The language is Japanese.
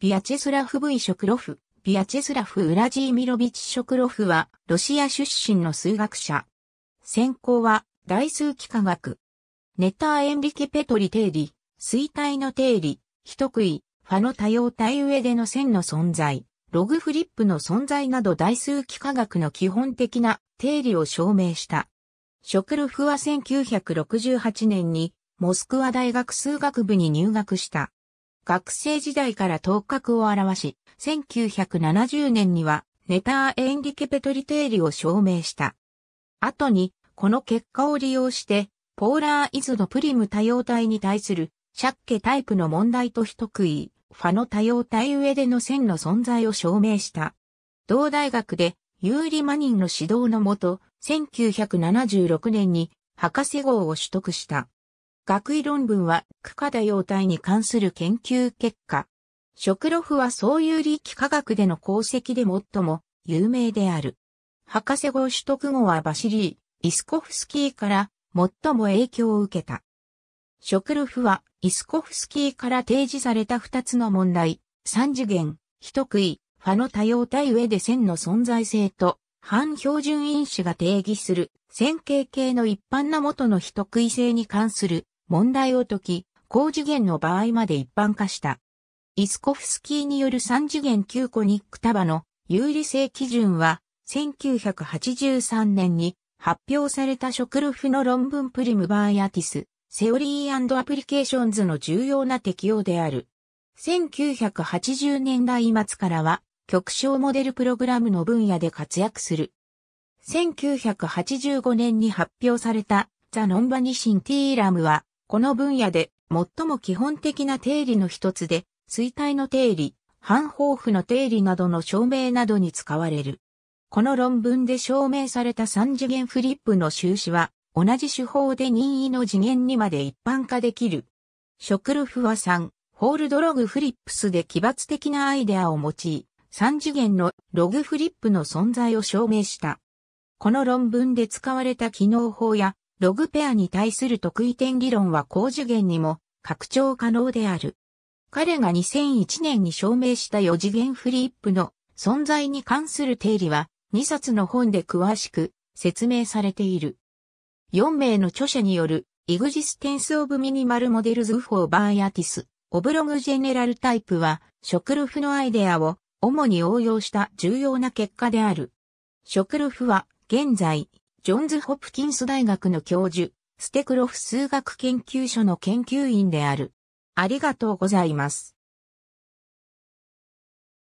ビアチェスラフ・ブイ・ショクロフ、ビアチェスラフ・ウラジーミロビチ・ショクロフは、ロシア出身の数学者。専攻は、大数幾何学。ネター・エンリケ・ペトリ定理、衰退の定理、人食い、ファの多様体上での線の存在、ログフリップの存在など大数幾何学の基本的な定理を証明した。ショクロフは1968年に、モスクワ大学数学部に入学した。学生時代から頭角を表し、1970年にはネター・エンリケ・ペトリテーリを証明した。後に、この結果を利用して、ポーラーイズのプリム多様体に対する、シャッケタイプの問題と一食い、ファの多様体上での線の存在を証明した。同大学で、ユーリ・マニンの指導のもと、1976年に博士号を取得した。学位論文は区下多様体に関する研究結果。食ロフはそういう力科学での功績で最も有名である。博士号取得後はバシリー・イスコフスキーから最も影響を受けた。食ロフはイスコフスキーから提示された2つの問題、3次元、一食い、ファの多様体上で線の存在性と、反標準因子が定義する線形系の一般な元の一食い性に関する問題を解き、高次元の場合まで一般化した。イスコフスキーによる3次元9コニック束の有利性基準は、1983年に発表されたショクルフの論文プリムバーアティス、セオリーアプリケーションズの重要な適用である。1980年代末からは、極小モデルプログラムの分野で活躍する。1985年に発表されたザ・ノンバニシン・ティーラムは、この分野で最も基本的な定理の一つで、衰退の定理、反方負の定理などの証明などに使われる。この論文で証明された三次元フリップの収支は、同じ手法で任意の次元にまで一般化できる。クルフは3、ホールドログフリップスで奇抜的なアイデアを用い、三次元のログフリップの存在を証明した。この論文で使われた機能法やログペアに対する得意点理論は高次元にも拡張可能である。彼が2001年に証明した4次元フリップの存在に関する定理は2冊の本で詳しく説明されている。4名の著者によるイグジステンス・オブ・ミニマル・モデルズ・フォー・バーアティス・オブログ・ジェネラル・タイプは、ショクルフのアイデアを主に応用した重要な結果である。ショクルフは現在ジョンズ・ホプキンス大学の教授、ステクロフ数学研究所の研究員である。ありがとうございます。